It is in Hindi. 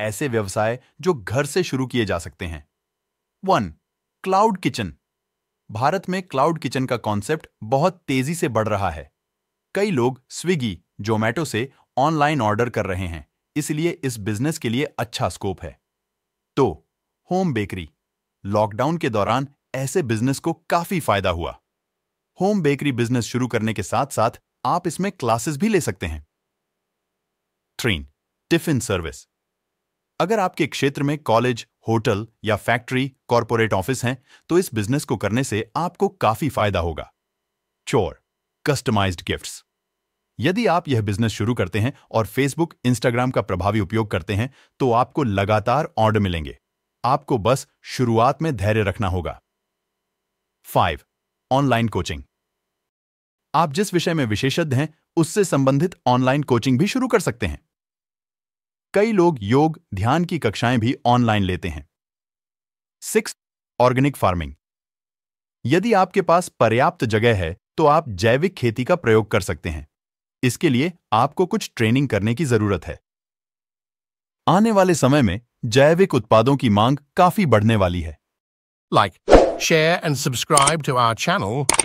ऐसे व्यवसाय जो घर से शुरू किए जा सकते हैं वन क्लाउड किचन भारत में क्लाउड किचन का कॉन्सेप्ट बहुत तेजी से बढ़ रहा है कई लोग स्विगी जोमैटो से ऑनलाइन ऑर्डर कर रहे हैं इसलिए इस बिजनेस के लिए अच्छा स्कोप है तो होम बेकरी लॉकडाउन के दौरान ऐसे बिजनेस को काफी फायदा हुआ होम बेकरी बिजनेस शुरू करने के साथ साथ आप इसमें क्लासेस भी ले सकते हैं थ्रीन टिफिन सर्विस अगर आपके क्षेत्र में कॉलेज होटल या फैक्ट्री कॉरपोरेट ऑफिस हैं तो इस बिजनेस को करने से आपको काफी फायदा होगा चोर कस्टमाइज्ड गिफ्ट्स यदि आप यह बिजनेस शुरू करते हैं और फेसबुक इंस्टाग्राम का प्रभावी उपयोग करते हैं तो आपको लगातार ऑर्डर मिलेंगे आपको बस शुरुआत में धैर्य रखना होगा फाइव ऑनलाइन कोचिंग आप जिस विषय में विशेषज्ञ हैं उससे संबंधित ऑनलाइन कोचिंग भी शुरू कर सकते हैं कई लोग योग ध्यान की कक्षाएं भी ऑनलाइन लेते हैं सिक्स ऑर्गेनिक फार्मिंग यदि आपके पास पर्याप्त जगह है तो आप जैविक खेती का प्रयोग कर सकते हैं इसके लिए आपको कुछ ट्रेनिंग करने की जरूरत है आने वाले समय में जैविक उत्पादों की मांग काफी बढ़ने वाली है like share and subscribe to our channel